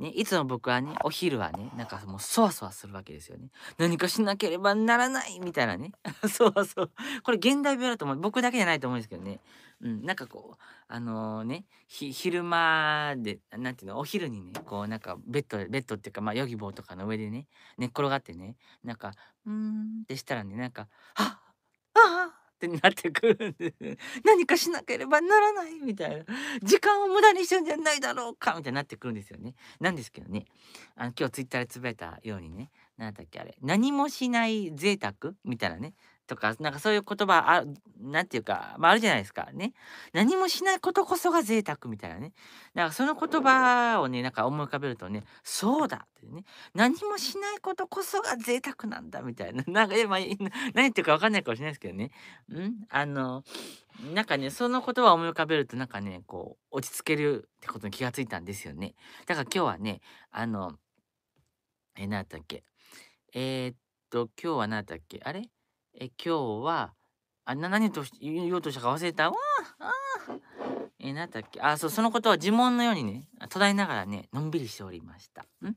ね、いつも僕はね、お昼はね、なんかもうそわそわするわけですよね。何かしなければならないみたいなね。そうそう。これ現代病だと思う。僕だけじゃないと思うんですけどね。うん、なんかこう、あのー、ね、昼間で、なんていうの、お昼にね、こうなんかベッド、ベッドっていうか、まあ、ヨギ棒とかの上でね、寝っ転がってね、なんか、うーんってしたらね、なんか、はっってなってくるんで何かしなければならないみたいな時間を無駄にしてるんじゃないだろうかみたいになってくるんですよね。なんですけどねあの今日ツイッターでつぶやいたようにね何だっけあれ何もしない贅沢みたいなねとか、なんかそういう言葉、あなんていうか、まああるじゃないですか。ね。何もしないことこそが贅沢みたいなね。なんかその言葉をね、なんか思い浮かべるとね、そうだってね。何もしないことこそが贅沢なんだみたいな。なんか、え、まあ、何言ってるかわかんないかもしれないですけどね。うんあの、なんかね、その言葉を思い浮かべると、なんかね、こう、落ち着けるってことに気がついたんですよね。だから今日はね、あの、え、何だったっけ。えー、っと、今日は何だったっけあれえ今日は、あ、な、何と言おうとしたか忘れた。わあ、あえなんだっけ。あ、そう、そのことは呪文のようにね、途絶えながらね、のんびりしておりました。ん